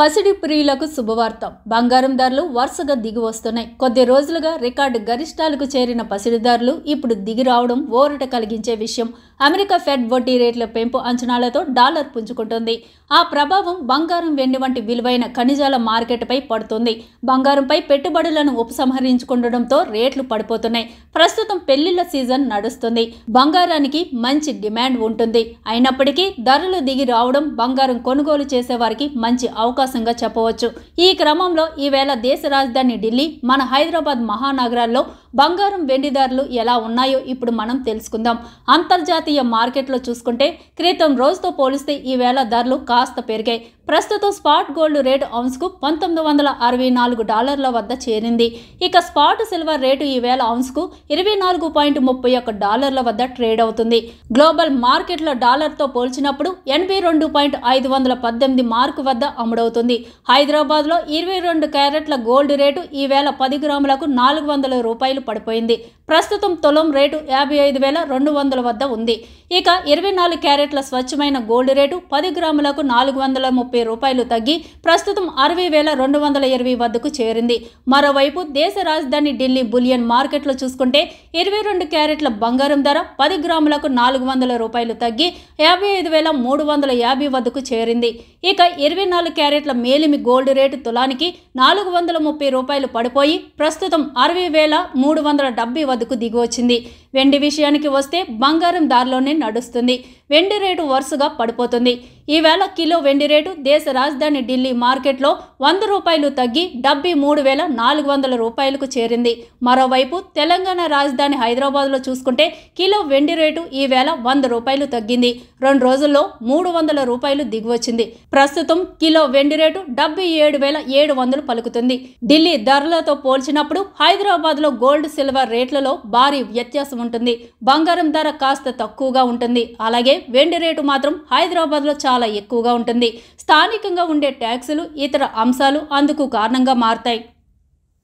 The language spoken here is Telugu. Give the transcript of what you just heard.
పసిడి ప్రియులకు శుభవార్త బంగారం ధరలు వరుసగా దిగి వస్తున్నాయి కొద్ది రోజులుగా రికార్డు గరిష్టాలకు చేరిన పసిడి ధరలు ఇప్పుడు దిగి రావడం ఓరట కలిగించే విషయం అమెరికా ఫెడ్ వడ్డీ రేట్ల పెంపు అంచనాలతో డాలర్ పుంజుకుంటుంది ఆ ప్రభావం బంగారం వెండి వంటి విలువైన ఖనిజాల మార్కెట్పై పడుతుంది బంగారంపై పెట్టుబడులను ఉపసంహరించుకుండడంతో రేట్లు పడిపోతున్నాయి ప్రస్తుతం పెళ్లిళ్ల సీజన్ నడుస్తుంది బంగారానికి మంచి డిమాండ్ ఉంటుంది అయినప్పటికీ ధరలు దిగి రావడం బంగారం కొనుగోలు చేసేవారికి మంచి అవకాశం అవకాశంగా చెప్పవచ్చు ఈ క్రమంలో ఈవేళ దేశ రాజధాని ఢిల్లీ మన హైదరాబాద్ మహానగరాల్లో బంగారం వెండి ధరలు ఎలా ఉన్నాయో ఇప్పుడు మనం తెలుసుకుందాం అంతర్జాతీయ మార్కెట్లో చూసుకుంటే క్రితం రోజుతో పోలిస్తే ఈవేళ ధరలు కాస్త పెరిగాయి ప్రస్తుతం స్పాట్ గోల్డ్ రేటు ఔన్స్కు పంతొమ్మిది వందల అరవై నాలుగు డాలర్ల వద్ద చేరింది ఇక స్పాట్ సిల్వర్ రేటు ఈవేళ ఔన్స్కు ఇరవై నాలుగు పాయింట్ ముప్పై ఒక్క డాలర్ల వద్ద ట్రేడ్ అవుతుంది గ్లోబల్ మార్కెట్లో డాలర్తో పోల్చినప్పుడు ఎనభై రెండు పాయింట్ ఐదు వందల పద్దెనిమిది మార్కు వద్ద అమ్ముడవుతుంది అవుతుంది హైదరాబాద్లో ఇరవై రెండు క్యారెట్ల గోల్డ్ రేటు ఈవేళ పది గ్రాములకు నాలుగు వందల రూపాయలు పడిపోయింది ప్రస్తుతం తులం రేటు యాభై ఐదు వేల రెండు వందల వద్ద ఉంది ఇక ఇరవై నాలుగు క్యారెట్ల స్వచ్ఛమైన గోల్డ్ రేటు పది గ్రాములకు నాలుగు వందల ముప్పై రూపాయలు తగ్గి ప్రస్తుతం అరవై వేల రెండు వందల ఇరవై వద్దకు చేరింది మరోవైపు దేశ రాజధాని ఢిల్లీ బులియన్ మార్కెట్లో చూసుకుంటే ఇరవై రెండు క్యారెట్ల బంగారం ధర పది గ్రాములకు నాలుగు వందల రూపాయలు తగ్గి యాభై ఐదు వేల మూడు వందల యాభై వద్దకు చేరింది ఇక ఇరవై నాలుగు క్యారెట్ల మేలిమి గోల్డ్ రేటు తులానికి నాలుగు వందల ముప్పై రూపాయలు పడిపోయి ప్రస్తుతం అరవై వేల మూడు వందల డెబ్బై వద్దకు దిగివచ్చింది వెండి విషయానికి వస్తే బంగారం దారిలోనే నడుస్తుంది వెండి రేటు వరుసగా పడిపోతుంది ఈవేళ కిలో వెండి రేటు దేశ రాజధాని ఢిల్లీ మార్కెట్లో వంద రూపాయలు తగ్గి డెబ్బై మూడు వేల నాలుగు వందల రూపాయలకు చేరింది మరోవైపు తెలంగాణ రాజధాని హైదరాబాద్లో చూసుకుంటే కిలో వెండి రేటు ఈవేళ వంద రూపాయలు తగ్గింది రెండు రోజుల్లో మూడు వందల రూపాయలు దిగివచ్చింది ప్రస్తుతం కిలో వెండి రేటు డెబ్బై ఏడు వేల ఏడు వందలు పలుకుతుంది ఢిల్లీ ధరలతో పోల్చినప్పుడు హైదరాబాద్లో గోల్డ్ సిల్వర్ రేట్లలో భారీ వ్యత్యాసం ఉంటుంది బంగారం ధర కాస్త తక్కువగా ఉంటుంది అలాగే వెండి రేటు మాత్రం హైదరాబాద్లో చాలా ఎక్కువగా ఉంటుంది స్థానికంగా ఉండే ట్యాక్సులు ఇతర అంశాలు అందుకు కారణంగా మారుతాయి